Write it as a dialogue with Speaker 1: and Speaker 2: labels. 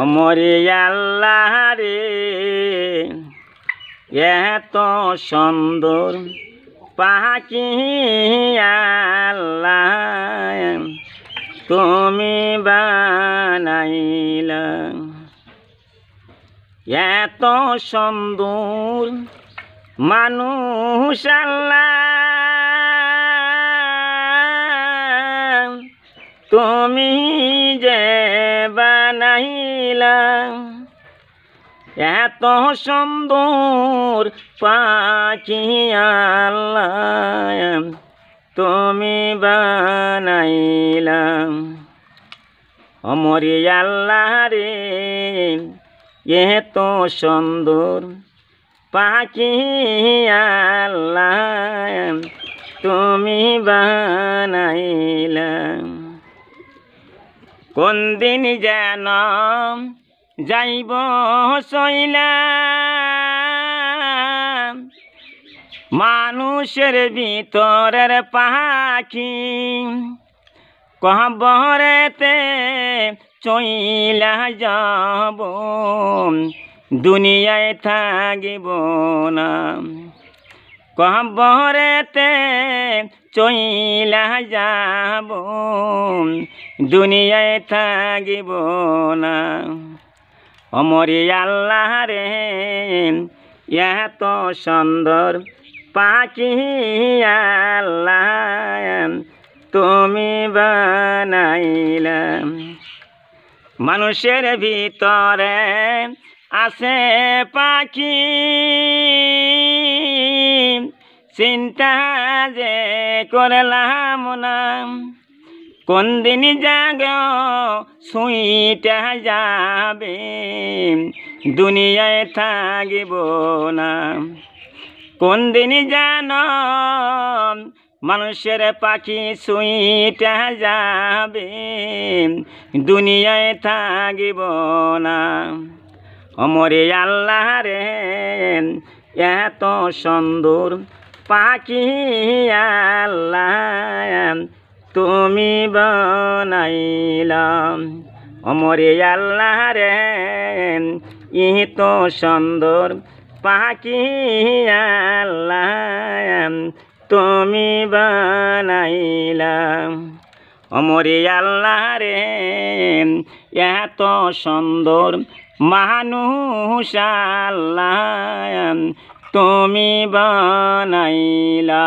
Speaker 1: অমরে আল্লাহ রে এত সুন্দর পাহাচি আল্লাহ তুমি বানাইল এত সুন্দর মানুষ আল্লাহ তুমি যে বানাইলা এত সুন্দর পাখি তুমি বানাইলাম অমরে আল্লাহ রে এত সুন্দর পাখি তুমি বানাইলাম কোন দিন যেন যাইব শৈলা মানুষের ভিতরের পাখি কহবরেতে চইলা যাব দুনিয়ায় থাকিব না কহবরেতে চইলা যাব দুনিয়ায় থাকিব না অমরি আল্লাহ রে এত সুন্দর পাখি আল্লাহ তুমি বানাইলাম মানুষের ভিতরে আছে পাখি চিন্তা যে করলাম না কোন দিন জাগ শুইটা যাবে দুনিয়ায় থাকিব না কোন দিন জান মানুষের পাখি শুইটা যাবে দুনিয়ায় থাকিব না অমরে আল্লাহ রে এত সুন্দর পাখি তুমি বনাইলাম অমরে আল্লাহ রে ইহি তো সুন্দর পাখি আল্লাহ তুমি বনাইলাম অমরে আল্লাহ রে এত সুন্দর মানুষ আল্লাহ তুমি বানাইলা